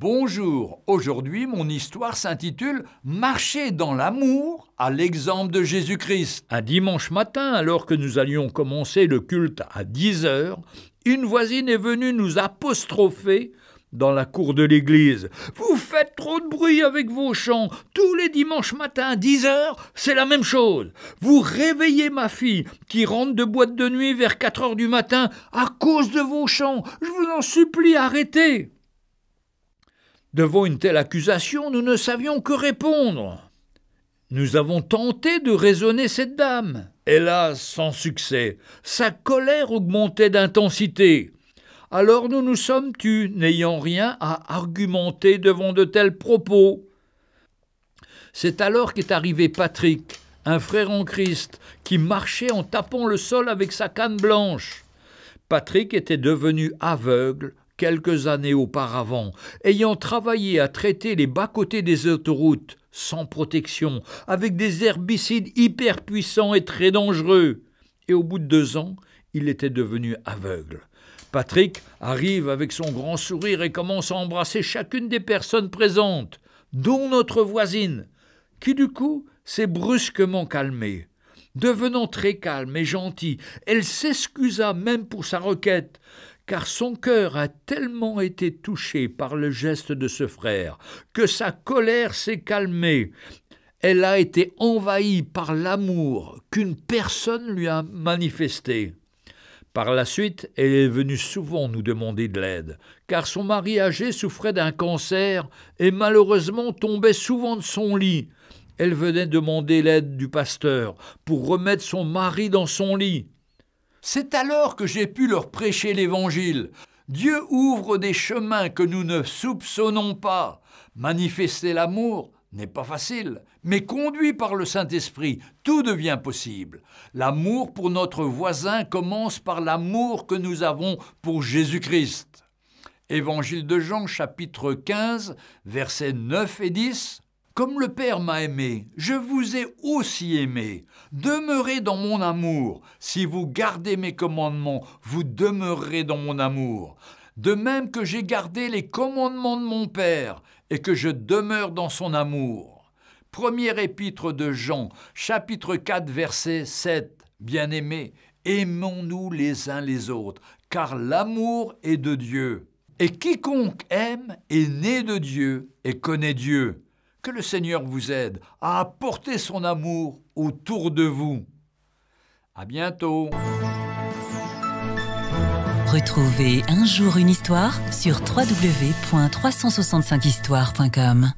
Bonjour, aujourd'hui mon histoire s'intitule Marcher dans l'amour à l'exemple de Jésus-Christ. Un dimanche matin, alors que nous allions commencer le culte à 10 h une voisine est venue nous apostropher dans la cour de l'église. Vous faites trop de bruit avec vos chants. Tous les dimanches matins, 10 heures, c'est la même chose. Vous réveillez ma fille qui rentre de boîte de nuit vers 4 heures du matin à cause de vos chants. Je vous en supplie, arrêtez. Devant une telle accusation, nous ne savions que répondre. Nous avons tenté de raisonner cette dame. Hélas, sans succès. Sa colère augmentait d'intensité. Alors nous nous sommes tus, n'ayant rien à argumenter devant de tels propos. C'est alors qu'est arrivé Patrick, un frère en Christ, qui marchait en tapant le sol avec sa canne blanche. Patrick était devenu aveugle quelques années auparavant, ayant travaillé à traiter les bas-côtés des autoroutes sans protection, avec des herbicides hyper puissants et très dangereux. Et au bout de deux ans, il était devenu aveugle. Patrick arrive avec son grand sourire et commence à embrasser chacune des personnes présentes, dont notre voisine, qui du coup s'est brusquement calmée. Devenant très calme et gentille, elle s'excusa même pour sa requête, car son cœur a tellement été touché par le geste de ce frère que sa colère s'est calmée. Elle a été envahie par l'amour qu'une personne lui a manifesté. Par la suite, elle est venue souvent nous demander de l'aide, car son mari âgé souffrait d'un cancer et malheureusement tombait souvent de son lit. Elle venait demander l'aide du pasteur pour remettre son mari dans son lit. C'est alors que j'ai pu leur prêcher l'Évangile. Dieu ouvre des chemins que nous ne soupçonnons pas. Manifester l'amour n'est pas facile, mais conduit par le Saint-Esprit, tout devient possible. L'amour pour notre voisin commence par l'amour que nous avons pour Jésus-Christ. Évangile de Jean chapitre 15, versets 9 et 10. Comme le Père m'a aimé, je vous ai aussi aimé. Demeurez dans mon amour. Si vous gardez mes commandements, vous demeurerez dans mon amour. De même que j'ai gardé les commandements de mon Père et que je demeure dans son amour. Premier épître de Jean, chapitre 4, verset 7. Bien-aimés, aimons-nous les uns les autres, car l'amour est de Dieu. Et quiconque aime est né de Dieu et connaît Dieu. Que le Seigneur vous aide à porter son amour autour de vous. À bientôt. Retrouvez un jour une histoire sur www.365histoire.com.